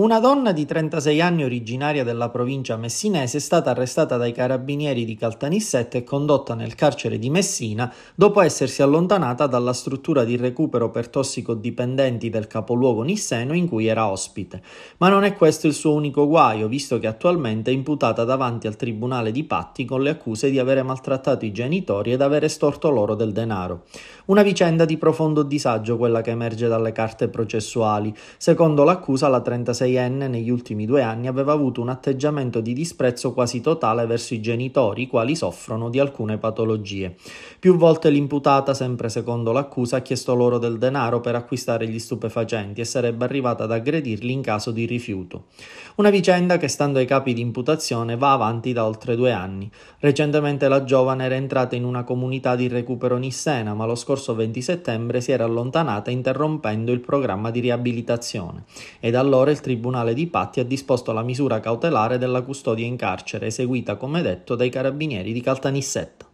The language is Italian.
Una donna di 36 anni originaria della provincia messinese è stata arrestata dai carabinieri di Caltanissette e condotta nel carcere di Messina dopo essersi allontanata dalla struttura di recupero per tossicodipendenti del capoluogo nisseno in cui era ospite. Ma non è questo il suo unico guaio, visto che attualmente è imputata davanti al tribunale di Patti con le accuse di avere maltrattato i genitori ed avere storto loro del denaro. Una vicenda di profondo disagio quella che emerge dalle carte processuali. Secondo l'accusa la 36 Yen negli ultimi due anni aveva avuto un atteggiamento di disprezzo quasi totale verso i genitori, i quali soffrono di alcune patologie. Più volte l'imputata, sempre secondo l'accusa, ha chiesto loro del denaro per acquistare gli stupefacenti e sarebbe arrivata ad aggredirli in caso di rifiuto. Una vicenda che, stando ai capi di imputazione, va avanti da oltre due anni. Recentemente la giovane era entrata in una comunità di recupero Nissena, ma lo scorso 20 settembre si era allontanata interrompendo il programma di riabilitazione. E da allora il tribunale Tribunale di Patti ha disposto la misura cautelare della custodia in carcere eseguita, come detto, dai carabinieri di Caltanissetta.